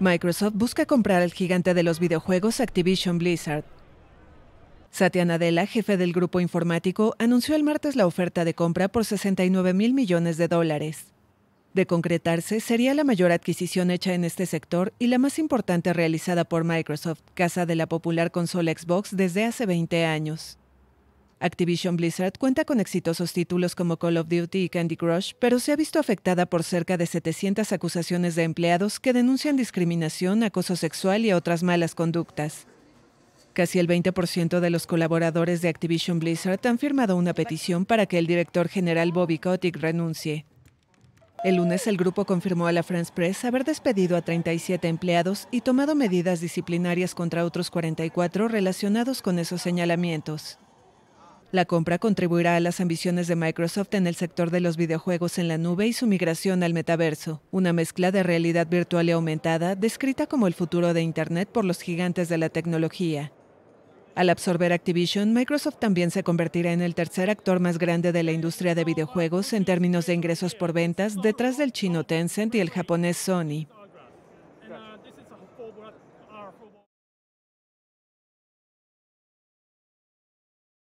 Microsoft busca comprar al gigante de los videojuegos Activision Blizzard. Satya Nadella, jefe del grupo informático, anunció el martes la oferta de compra por 69 mil millones de dólares. De concretarse, sería la mayor adquisición hecha en este sector y la más importante realizada por Microsoft, casa de la popular consola Xbox desde hace 20 años. Activision Blizzard cuenta con exitosos títulos como Call of Duty y Candy Crush, pero se ha visto afectada por cerca de 700 acusaciones de empleados que denuncian discriminación, acoso sexual y otras malas conductas. Casi el 20% de los colaboradores de Activision Blizzard han firmado una petición para que el director general Bobby Kotick renuncie. El lunes el grupo confirmó a la France Press haber despedido a 37 empleados y tomado medidas disciplinarias contra otros 44 relacionados con esos señalamientos. La compra contribuirá a las ambiciones de Microsoft en el sector de los videojuegos en la nube y su migración al metaverso, una mezcla de realidad virtual y aumentada descrita como el futuro de Internet por los gigantes de la tecnología. Al absorber Activision, Microsoft también se convertirá en el tercer actor más grande de la industria de videojuegos en términos de ingresos por ventas detrás del chino Tencent y el japonés Sony.